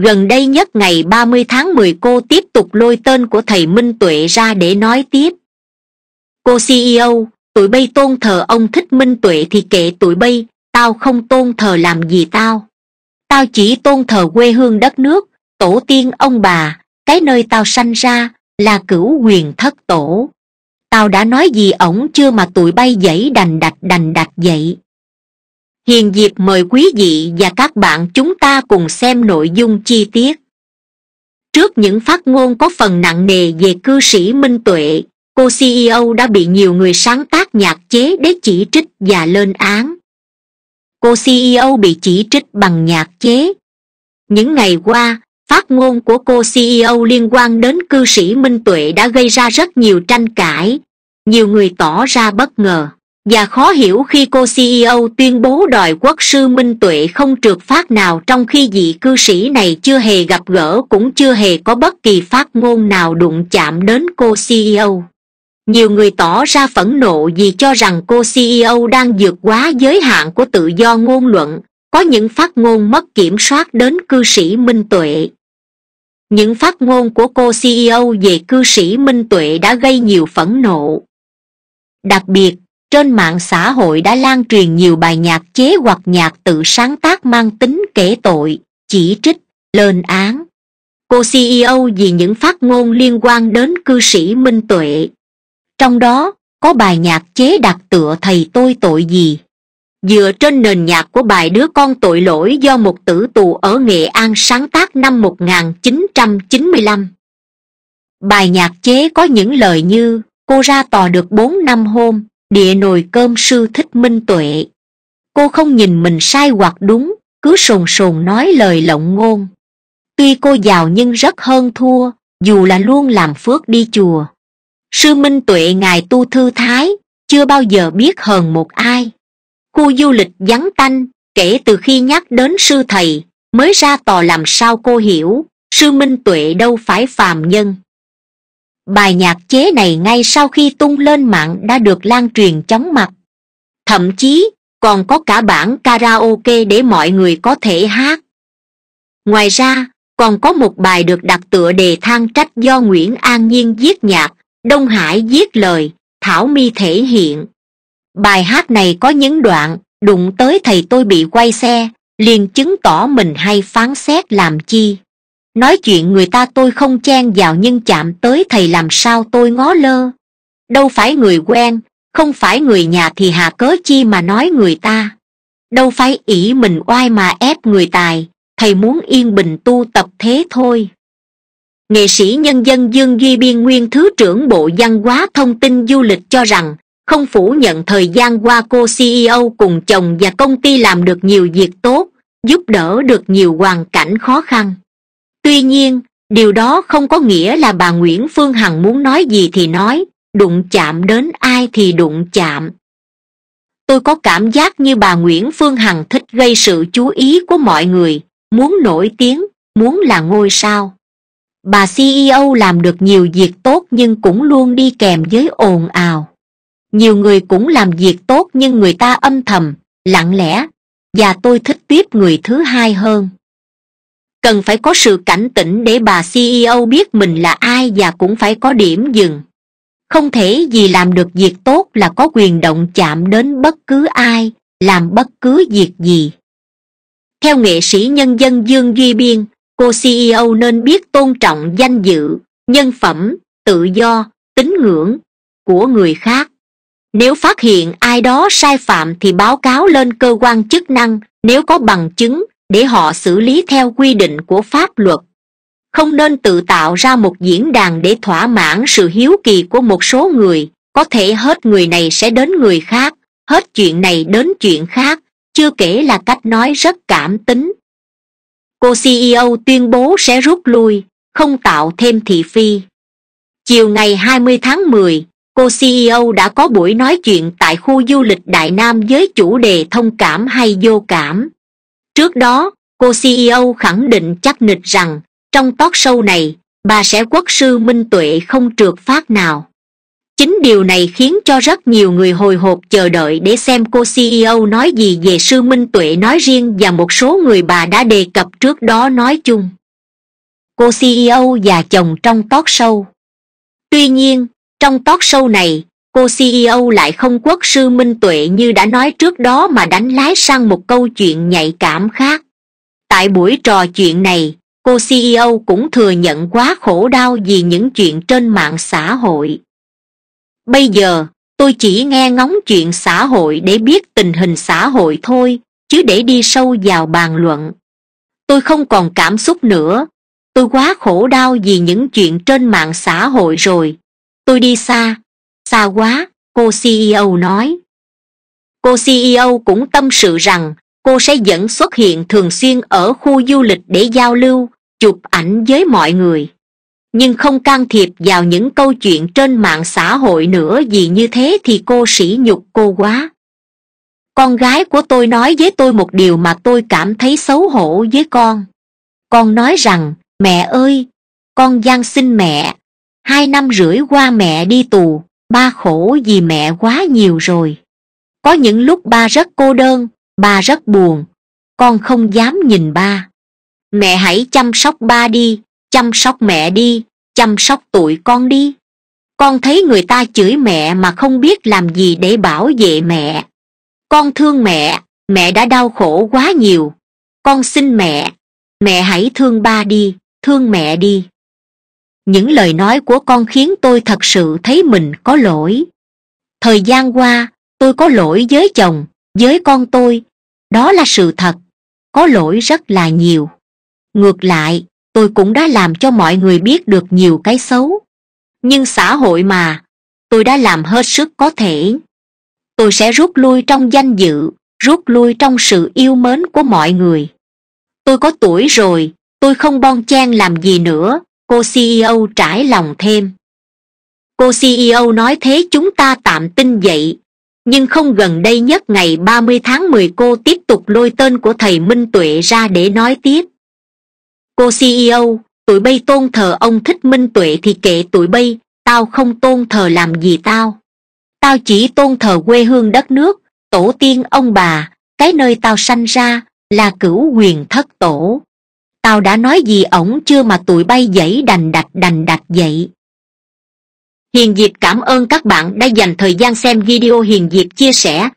gần đây nhất ngày ba mươi tháng mười cô tiếp tục lôi tên của thầy minh tuệ ra để nói tiếp cô ceo tụi bay tôn thờ ông thích minh tuệ thì kệ tụi bay tao không tôn thờ làm gì tao tao chỉ tôn thờ quê hương đất nước tổ tiên ông bà cái nơi tao sanh ra là cửu quyền thất tổ tao đã nói gì ổng chưa mà tụi bay dãy đành đạch đành đạch vậy hiền diệp mời quý vị và các bạn chúng ta cùng xem nội dung chi tiết trước những phát ngôn có phần nặng nề về cư sĩ minh tuệ cô ceo đã bị nhiều người sáng tác nhạc chế để chỉ trích và lên án cô ceo bị chỉ trích bằng nhạc chế những ngày qua phát ngôn của cô ceo liên quan đến cư sĩ minh tuệ đã gây ra rất nhiều tranh cãi nhiều người tỏ ra bất ngờ và khó hiểu khi cô ceo tuyên bố đòi quốc sư minh tuệ không trượt phát nào trong khi vị cư sĩ này chưa hề gặp gỡ cũng chưa hề có bất kỳ phát ngôn nào đụng chạm đến cô ceo nhiều người tỏ ra phẫn nộ vì cho rằng cô ceo đang vượt quá giới hạn của tự do ngôn luận có những phát ngôn mất kiểm soát đến cư sĩ minh tuệ những phát ngôn của cô ceo về cư sĩ minh tuệ đã gây nhiều phẫn nộ đặc biệt trên mạng xã hội đã lan truyền nhiều bài nhạc chế hoặc nhạc tự sáng tác mang tính kể tội chỉ trích lên án cô ceo vì những phát ngôn liên quan đến cư sĩ minh tuệ trong đó có bài nhạc chế đặt tựa thầy tôi tội gì dựa trên nền nhạc của bài đứa con tội lỗi do một tử tù ở nghệ an sáng tác năm 1995. bài nhạc chế có những lời như cô ra tòa được bốn năm hôm địa nồi cơm sư thích minh tuệ cô không nhìn mình sai hoặc đúng cứ sồn sồn nói lời lộng ngôn tuy cô giàu nhưng rất hơn thua dù là luôn làm phước đi chùa sư minh tuệ ngài tu thư thái chưa bao giờ biết hờn một ai khu du lịch vắng tanh kể từ khi nhắc đến sư thầy mới ra tò làm sao cô hiểu sư minh tuệ đâu phải phàm nhân bài nhạc chế này ngay sau khi tung lên mạng đã được lan truyền chóng mặt thậm chí còn có cả bản karaoke để mọi người có thể hát ngoài ra còn có một bài được đặt tựa đề thang trách do nguyễn an nhiên viết nhạc đông hải viết lời thảo mi thể hiện bài hát này có những đoạn đụng tới thầy tôi bị quay xe liền chứng tỏ mình hay phán xét làm chi nói chuyện người ta tôi không chen vào nhưng chạm tới thầy làm sao tôi ngó lơ đâu phải người quen không phải người nhà thì hà cớ chi mà nói người ta đâu phải ỷ mình oai mà ép người tài thầy muốn yên bình tu tập thế thôi nghệ sĩ nhân dân dương duy biên nguyên thứ trưởng bộ văn hóa thông tin du lịch cho rằng không phủ nhận thời gian qua cô ceo cùng chồng và công ty làm được nhiều việc tốt giúp đỡ được nhiều hoàn cảnh khó khăn tuy nhiên điều đó không có nghĩa là bà nguyễn phương hằng muốn nói gì thì nói đụng chạm đến ai thì đụng chạm tôi có cảm giác như bà nguyễn phương hằng thích gây sự chú ý của mọi người muốn nổi tiếng muốn là ngôi sao bà ceo làm được nhiều việc tốt nhưng cũng luôn đi kèm với ồn ào nhiều người cũng làm việc tốt nhưng người ta âm thầm lặng lẽ và tôi thích tiếp người thứ hai hơn cần phải có sự cảnh tỉnh để bà ceo biết mình là ai và cũng phải có điểm dừng không thể vì làm được việc tốt là có quyền động chạm đến bất cứ ai làm bất cứ việc gì theo nghệ sĩ nhân dân dương duy biên cô ceo nên biết tôn trọng danh dự nhân phẩm tự do tín ngưỡng của người khác nếu phát hiện ai đó sai phạm thì báo cáo lên cơ quan chức năng nếu có bằng chứng để họ xử lý theo quy định của pháp luật không nên tự tạo ra một diễn đàn để thỏa mãn sự hiếu kỳ của một số người có thể hết người này sẽ đến người khác hết chuyện này đến chuyện khác chưa kể là cách nói rất cảm tính cô ceo tuyên bố sẽ rút lui không tạo thêm thị phi chiều ngày 20 tháng 10, cô ceo đã có buổi nói chuyện tại khu du lịch đại nam với chủ đề thông cảm hay vô cảm trước đó cô ceo khẳng định chắc nịch rằng trong talk sâu này bà sẽ quốc sư minh tuệ không trượt phát nào chính điều này khiến cho rất nhiều người hồi hộp chờ đợi để xem cô ceo nói gì về sư minh tuệ nói riêng và một số người bà đã đề cập trước đó nói chung cô ceo và chồng trong talk sâu. tuy nhiên trong talk sâu này cô ceo lại không quốc sư minh tuệ như đã nói trước đó mà đánh lái sang một câu chuyện nhạy cảm khác tại buổi trò chuyện này cô ceo cũng thừa nhận quá khổ đau vì những chuyện trên mạng xã hội bây giờ tôi chỉ nghe ngóng chuyện xã hội để biết tình hình xã hội thôi chứ để đi sâu vào bàn luận tôi không còn cảm xúc nữa tôi quá khổ đau vì những chuyện trên mạng xã hội rồi tôi đi xa xa quá cô ceo nói cô ceo cũng tâm sự rằng cô sẽ vẫn xuất hiện thường xuyên ở khu du lịch để giao lưu chụp ảnh với mọi người nhưng không can thiệp vào những câu chuyện trên mạng xã hội nữa vì như thế thì cô sỉ nhục cô quá con gái của tôi nói với tôi một điều mà tôi cảm thấy xấu hổ với con con nói rằng mẹ ơi con g xin mẹ hai năm rưỡi qua mẹ đi tù ba khổ vì mẹ quá nhiều rồi có những lúc ba rất cô đơn ba rất buồn con không dám nhìn ba mẹ hãy chăm sóc ba đi chăm sóc mẹ đi chăm sóc tụi con đi con thấy người ta chửi mẹ mà không biết làm gì để bảo vệ mẹ con thương mẹ mẹ đã đau khổ quá nhiều con xin mẹ mẹ hãy thương ba đi thương mẹ đi những lời nói của con khiến tôi thật sự thấy mình có lỗi thời gian qua tôi có lỗi với chồng với con tôi đó là sự thật có lỗi rất là nhiều ngược lại tôi cũng đã làm cho mọi người biết được nhiều cái xấu nhưng xã hội mà tôi đã làm hết sức có thể tôi sẽ rút lui trong danh dự rút lui trong sự yêu mến của mọi người tôi có tuổi rồi tôi không bon chen làm gì nữa cô ceo trải lòng thêm cô ceo nói thế chúng ta tạm tin vậy nhưng không gần đây nhất ngày ba mươi tháng mười cô tiếp tục lôi tên của thầy minh tuệ ra để nói tiếp cô ceo tụi bay tôn thờ ông thích minh tuệ thì kệ tụi bay tao không tôn thờ làm gì tao tao chỉ tôn thờ quê hương đất nước tổ tiên ông bà cái nơi tao sanh ra là cửu quyền thất tổ tao đã nói gì ổng chưa mà tụi bay dãy đành đạch đành đạch vậy hiền diệp cảm ơn các bạn đã dành thời gian xem video hiền diệp chia sẻ